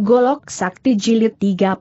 Golok Sakti Jilid 34.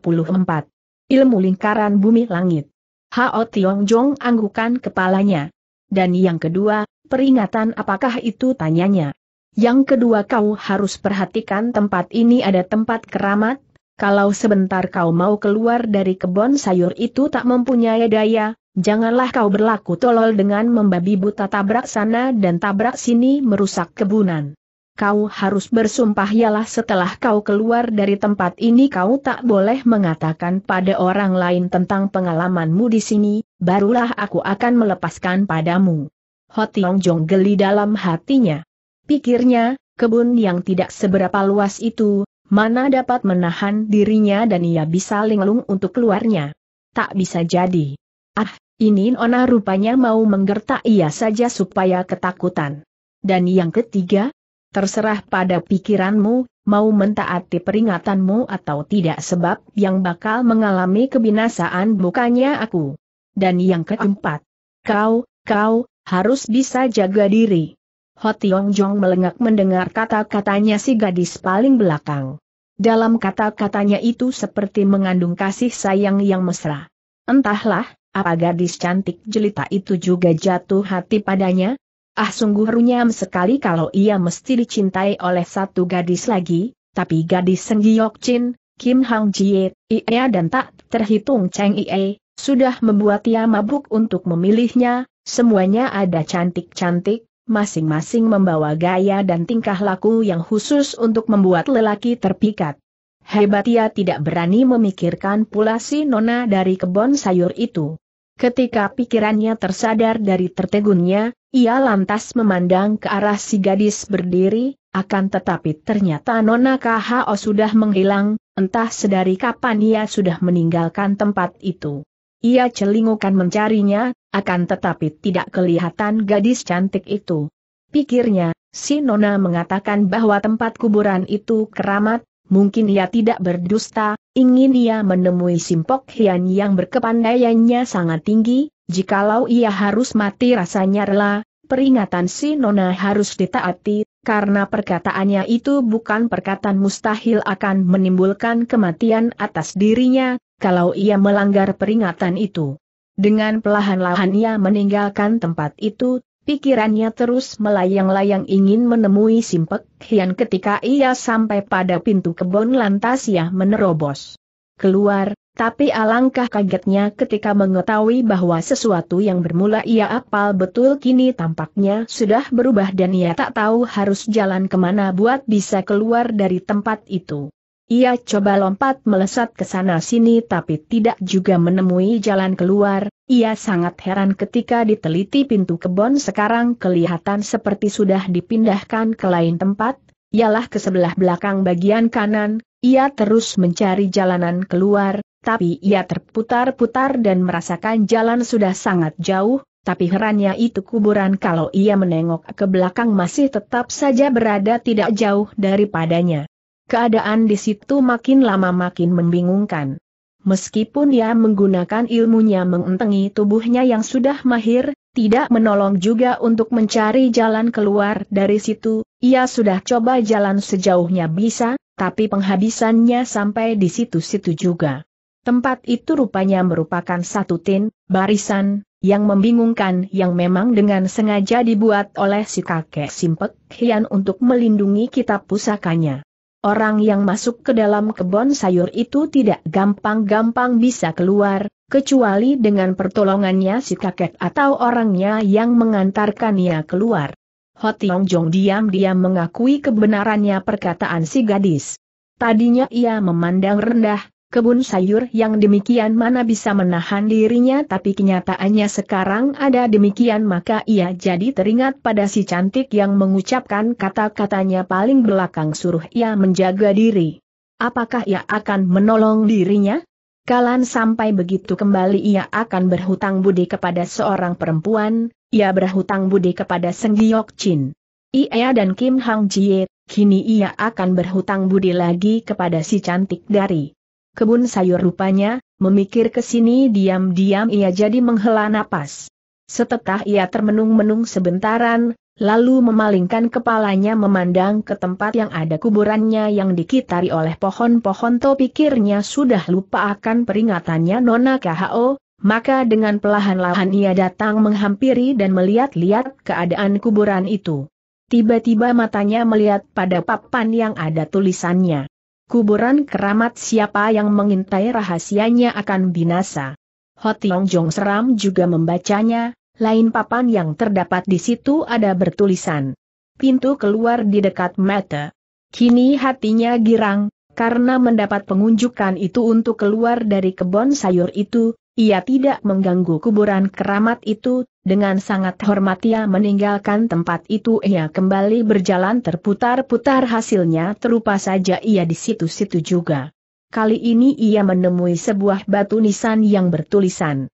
Ilmu Lingkaran Bumi Langit. Hao Tiong Jong anggukan kepalanya. Dan yang kedua, peringatan apakah itu tanyanya. Yang kedua kau harus perhatikan tempat ini ada tempat keramat, kalau sebentar kau mau keluar dari kebun sayur itu tak mempunyai daya, janganlah kau berlaku tolol dengan membabi buta tabrak sana dan tabrak sini merusak kebunan kau harus bersumpah ialah setelah kau keluar dari tempat ini kau tak boleh mengatakan pada orang lain tentang pengalamanmu di sini, barulah aku akan melepaskan padamu. Hotiong Jong geli dalam hatinya. Pikirnya, kebun yang tidak seberapa luas itu, mana dapat menahan dirinya dan ia bisa linglung untuk keluarnya. Tak bisa jadi. Ah, ini Nona rupanya mau menggertak ia saja supaya ketakutan. Dan yang ketiga, Terserah pada pikiranmu, mau mentaati peringatanmu atau tidak sebab yang bakal mengalami kebinasaan bukannya aku. Dan yang keempat, kau, kau, harus bisa jaga diri. Hotiong Jong melengak mendengar kata-katanya si gadis paling belakang. Dalam kata-katanya itu seperti mengandung kasih sayang yang mesra. Entahlah, apa gadis cantik jelita itu juga jatuh hati padanya? Ah sungguh runyam sekali kalau ia mesti dicintai oleh satu gadis lagi, tapi gadis Seng Giok Chin, Kim Hang Jie, Ia dan tak terhitung Cheng Ie, sudah membuat ia mabuk untuk memilihnya, semuanya ada cantik-cantik, masing-masing membawa gaya dan tingkah laku yang khusus untuk membuat lelaki terpikat. Hebat ia tidak berani memikirkan pula si nona dari kebon sayur itu. Ketika pikirannya tersadar dari tertegunnya, ia lantas memandang ke arah si gadis berdiri, akan tetapi ternyata Nona KHO sudah menghilang, entah sedari kapan ia sudah meninggalkan tempat itu. Ia celingukan mencarinya, akan tetapi tidak kelihatan gadis cantik itu. Pikirnya, si Nona mengatakan bahwa tempat kuburan itu keramat, Mungkin ia tidak berdusta, ingin ia menemui Simpok Hian yang berkepandaiannya sangat tinggi, jikalau ia harus mati rasanya rela, peringatan si Nona harus ditaati, karena perkataannya itu bukan perkataan mustahil akan menimbulkan kematian atas dirinya, kalau ia melanggar peringatan itu. Dengan pelahan-lahan ia meninggalkan tempat itu, Pikirannya terus melayang-layang ingin menemui Simpek Hian ketika ia sampai pada pintu kebun lantas ia menerobos. Keluar, tapi alangkah kagetnya ketika mengetahui bahwa sesuatu yang bermula ia apal betul kini tampaknya sudah berubah dan ia tak tahu harus jalan kemana buat bisa keluar dari tempat itu. Ia coba lompat melesat ke sana sini tapi tidak juga menemui jalan keluar, ia sangat heran ketika diteliti pintu kebun sekarang kelihatan seperti sudah dipindahkan ke lain tempat, ialah ke sebelah belakang bagian kanan, ia terus mencari jalanan keluar, tapi ia terputar-putar dan merasakan jalan sudah sangat jauh, tapi herannya itu kuburan kalau ia menengok ke belakang masih tetap saja berada tidak jauh daripadanya. Keadaan di situ makin lama makin membingungkan. Meskipun ia menggunakan ilmunya mengentengi tubuhnya yang sudah mahir, tidak menolong juga untuk mencari jalan keluar dari situ, ia sudah coba jalan sejauhnya bisa, tapi penghabisannya sampai di situ-situ juga. Tempat itu rupanya merupakan satu tin, barisan, yang membingungkan yang memang dengan sengaja dibuat oleh si kakek Simpek Hian untuk melindungi kitab pusakanya. Orang yang masuk ke dalam kebun sayur itu tidak gampang-gampang bisa keluar, kecuali dengan pertolongannya si kakek atau orangnya yang mengantarkannya keluar. Ho Tiong Jong diam-diam mengakui kebenarannya perkataan si gadis. Tadinya ia memandang rendah, Kebun sayur yang demikian mana bisa menahan dirinya tapi kenyataannya sekarang ada demikian maka ia jadi teringat pada si cantik yang mengucapkan kata-katanya paling belakang suruh ia menjaga diri. Apakah ia akan menolong dirinya? Kalan sampai begitu kembali ia akan berhutang budi kepada seorang perempuan, ia berhutang budi kepada Seng Chin. Ia dan Kim Hang Jie, kini ia akan berhutang budi lagi kepada si cantik dari kebun sayur rupanya, memikir ke sini diam-diam ia jadi menghela napas. Setelah ia termenung-menung sebentaran, lalu memalingkan kepalanya memandang ke tempat yang ada kuburannya yang dikitari oleh pohon-pohon to pikirnya sudah lupa akan peringatannya Nona KHO, maka dengan pelahan-lahan ia datang menghampiri dan melihat-lihat keadaan kuburan itu. Tiba-tiba matanya melihat pada papan yang ada tulisannya kuburan keramat siapa yang mengintai rahasianya akan binasa. Hotiong Jong seram juga membacanya, lain papan yang terdapat di situ ada bertulisan. Pintu keluar di dekat mata. Kini hatinya girang, karena mendapat pengunjukan itu untuk keluar dari kebun sayur itu, ia tidak mengganggu kuburan keramat itu, dengan sangat hormat ia meninggalkan tempat itu ia kembali berjalan terputar-putar hasilnya terupa saja ia di situ-situ juga. Kali ini ia menemui sebuah batu nisan yang bertulisan